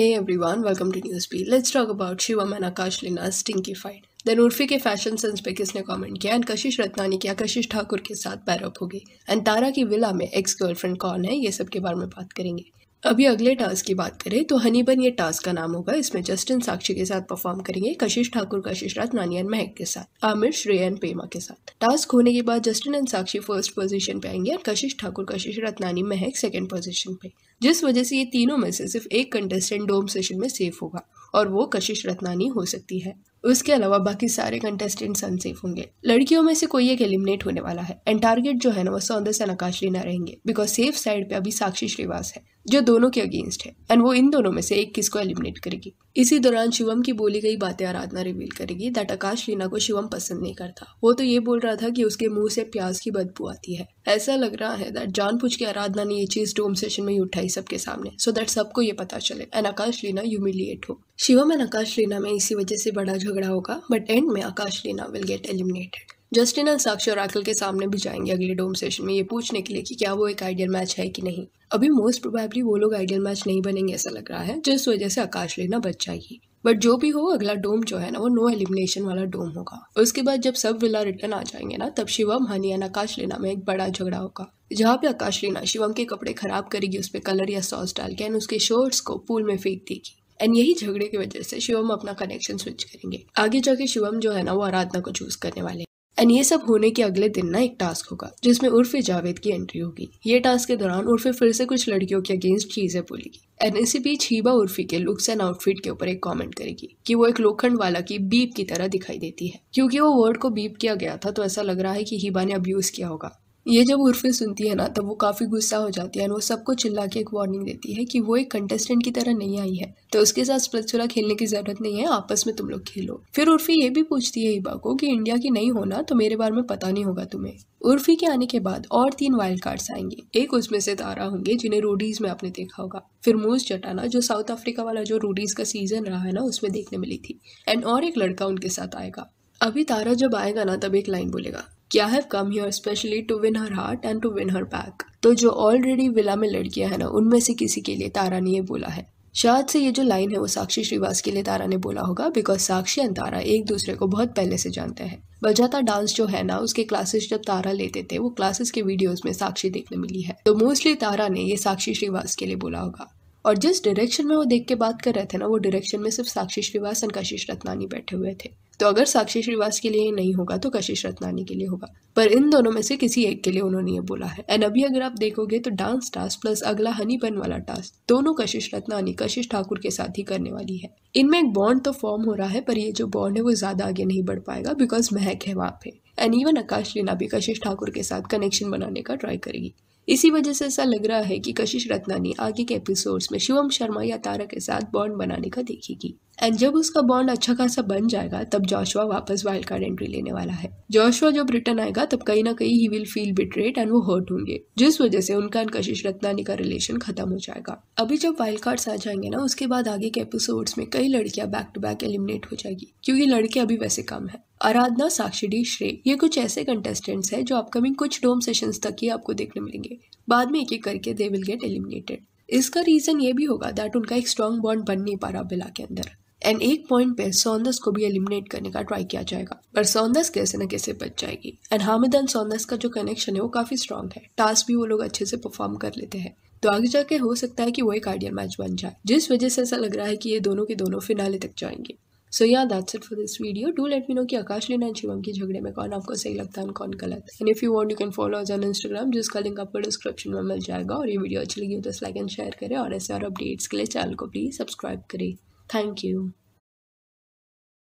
Hey everyone, welcome to Newsbeat. Let's talk about Shivam and Akash Lina's stinky fight. Then Urfi के fashion sense पे किसने comment किया and कशिश रत्नानी क्या कशिश ठाकुर के साथ पैरअप होगी एंड तारा की विला में एक्स गर्लफ्रेंड कौन है ये सब के बारे में बात करेंगे अभी अगले टास्क की बात करें तो हनीबन ये टास्क का नाम होगा इसमें जस्टिन साक्षी के साथ परफॉर्म करेंगे कशिश ठाकुर कशिश रात नानियन महक के साथ आमिर श्रेया पेमा के साथ टास्क होने के बाद Justin and Sakshi first position पे आएंगे और कशिश ठाकुर कशिश रात नानी महक सेकंड पोजीशन पे जिस वजह से ये तीनों में से सिर्फ एक कंटेस्टेंट डोम सेशन में सेफ होगा और वो कशिश रत्नानी हो सकती है उसके अलावा बाकी सारे कंटेस्टेंट्स अनसेफ होंगे लड़कियों में से कोई एक एलिमिनेट होने वाला है एंड टारगेट जो है ना वो सौंदर से नकाश लेना रहेंगे बिकॉज सेफ साइड पे अभी साक्षी श्रीवास है जो दोनों के अगेंस्ट है एंड वो इन दोनों में से एक किसको एलिमिनेट करेगी इसी दौरान शिवम की बोली गई बातें आराधना रिवील करेगी दैट आकाश लीना को शिवम पसंद नहीं करता वो तो ये बोल रहा था कि उसके मुंह से प्याज की बदबू आती है ऐसा लग रहा है दैट पूछ के आराधना ने ये चीज डोम सेशन में ही उठाई सबके सामने सो so दैट सबको ये पता चले एंड आकाश लीना ह्यूमिलिएट हो शिवम एंड आकाश लीना में इसी वजह से बड़ा झगड़ा होगा बट एंड में Akash Leena will get eliminated Justin and Sakshi और आकल के सामने भी जाएंगे अगले डोम सेशन में ये पूछने के लिए कि क्या वो एक आइडियल मैच है कि नहीं अभी मोस्ट प्रोबेबली वो लोग आइडियल मैच नहीं बनेंगे ऐसा लग रहा है जिस वजह से आकाश लेना बच जाएगी बट जो भी हो अगला डोम जो है ना वो नो एलिमिनेशन वाला डोम होगा उसके बाद जब सब विला रिटर्न आ जाएंगे ना तब शिवम हनी एंड आकाश लेना में एक बड़ा झगड़ा होगा जहाँ पे आकाश लेना शिवम के कपड़े खराब करेगी उस पर कलर या सॉस डाल के एंड उसके शर्ट्स को पूल में फेंक देगी एंड यही झगड़े की वजह से शिवम अपना कनेक्शन स्विच करेंगे आगे जाके शिवम जो है ना वो आराधना को चूज करने वाले एंड ये सब होने के अगले दिन ना एक टास्क होगा जिसमें उर्फी जावेद की एंट्री होगी ये टास्क के दौरान उर्फी फिर से कुछ लड़कियों के अगेंस्ट चीजें बोलेगी एंड इसी बीच हीबा उर्फी के लुक्स एंड आउटफिट के ऊपर एक कमेंट करेगी कि वो एक लोखंड वाला की बीप की तरह दिखाई देती है क्योंकि वो वर्ड को बीप किया गया था तो ऐसा लग रहा है कि हीबा ने अब यूज किया होगा ये जब उर्फे सुनती है ना तब वो काफ़ी गुस्सा हो जाती है और वो सबको चिल्ला के एक वार्निंग देती है कि वो एक कंटेस्टेंट की तरह नहीं आई है तो उसके साथ स्प्लिचुला खेलने की ज़रूरत नहीं है आपस में तुम लोग खेलो फिर उर्फी ये भी पूछती है ईबा को कि इंडिया की नहीं होना तो मेरे बारे में पता नहीं होगा तुम्हें उर्फी के आने के बाद और तीन वाइल्ड कार्ड्स आएंगे एक उसमें से तारा होंगे जिन्हें रूडीज में आपने देखा होगा फिर मूज चटाना जो साउथ अफ्रीका वाला जो रूडीज का सीजन रहा है ना उसमें देखने मिली थी एंड और एक लड़का उनके साथ आएगा अभी तारा जब आएगा ना तब एक लाइन बोलेगा कि I have come here specially to win her heart and to win her back तो जो ऑलरेडी विला में लड़कियां हैं ना उनमें से किसी के लिए तारा ने ये बोला है शायद से ये जो लाइन है वो साक्षी श्रीवास के लिए तारा ने बोला होगा बिकॉज साक्षी एंड तारा एक दूसरे को बहुत पहले से जानते हैं बजाता डांस जो है ना उसके क्लासेस जब तारा लेते थे वो क्लासेस के वीडियोस में साक्षी देखने मिली है तो मोस्टली तारा ने ये साक्षी श्रीवास के लिए बोला होगा और जिस डायरेक्शन में वो देख के बात कर रहे थे ना वो डायरेक्शन में सिर्फ साक्षी श्रीवास एंड कशिश रत्नानी बैठे हुए थे तो अगर साक्षी श्रीवास के लिए नहीं होगा तो कशिश रत्नानी के लिए होगा पर इन दोनों में से किसी एक के लिए उन्होंने ये बोला है एंड अभी अगर आप देखोगे तो डांस टास्क प्लस अगला हनी बन वाला टास्क दोनों कशिश रत्नानी कशिश ठाकुर के साथ ही करने वाली है इनमें एक बॉन्ड तो फॉर्म हो रहा है पर ये जो बॉन्ड है वो ज्यादा आगे नहीं बढ़ पाएगा बिकॉज महक है वहां पे एंड इवन आकाश लीना भी कशिश ठाकुर के साथ कनेक्शन बनाने का ट्राई करेगी इसी वजह से ऐसा लग रहा है कि कशिश रत्नानी आगे के एपिसोड्स में शिवम शर्मा या तारा के साथ बॉन्ड बनाने का देखेगी एंड जब उसका बॉन्ड अच्छा खासा बन जाएगा तब जोशुआ वापस वाइल्ड कार्ड एंट्री लेने वाला है जोशुआ जब रिटर्न आएगा तब कहीं ना कहीं he will feel betrayed and वो हर्ट होंगे जिस वजह से उनका एंड कशिश रत्नानी का रिलेशन खत्म हो जाएगा अभी जब वाइल्ड कार्ड्स आ जाएंगे ना उसके बाद आगे के एपिसोड्स में कई लड़कियां बैक टू बैक एलिमिनेट हो जाएगी क्योंकि लड़के अभी वैसे कम है आराधना साक्षिडी श्रेय ये कुछ ऐसे कंटेस्टेंट्स हैं जो अपकमिंग कुछ डोम सेशंस तक ही आपको देखने मिलेंगे बाद में एक एक करके दे विल गेट एलिमिनेटेड इसका रीज़न ये भी होगा दैट उनका एक स्ट्रॉन्ग बॉन्ड बन नहीं पा रहा बिला के अंदर एंड एक पॉइंट पे सौंदस को भी एलिमिनेट करने का ट्राई किया जाएगा पर सौंदस कैसे ना कैसे बच जाएगी एंड हामिद एंड सौंदस का जो कनेक्शन है वो काफी स्ट्रॉन्ग है टास्क भी वो लोग अच्छे से परफॉर्म कर लेते हैं तो आगे जाके हो सकता है कि वो एक आइडियल मैच बन जाए जिस वजह से ऐसा लग रहा है कि ये दोनों के दोनों फिनाले तक जाएंगे so yeah that's it for this video do let me know कि आकाश लेना शिवम के झगड़े में कौन आपको सही लगता है कौन गलत and if you want you can follow us on Instagram जिसका लिंक आपको डिस्क्रिप्शन में मिल जाएगा और ये वीडियो अच्छी लगी हो तो लाइक एंड शेयर करें और ऐसे और अपडेट्स के लिए चैनल को प्लीज़ सब्सक्राइब करें थैंक यू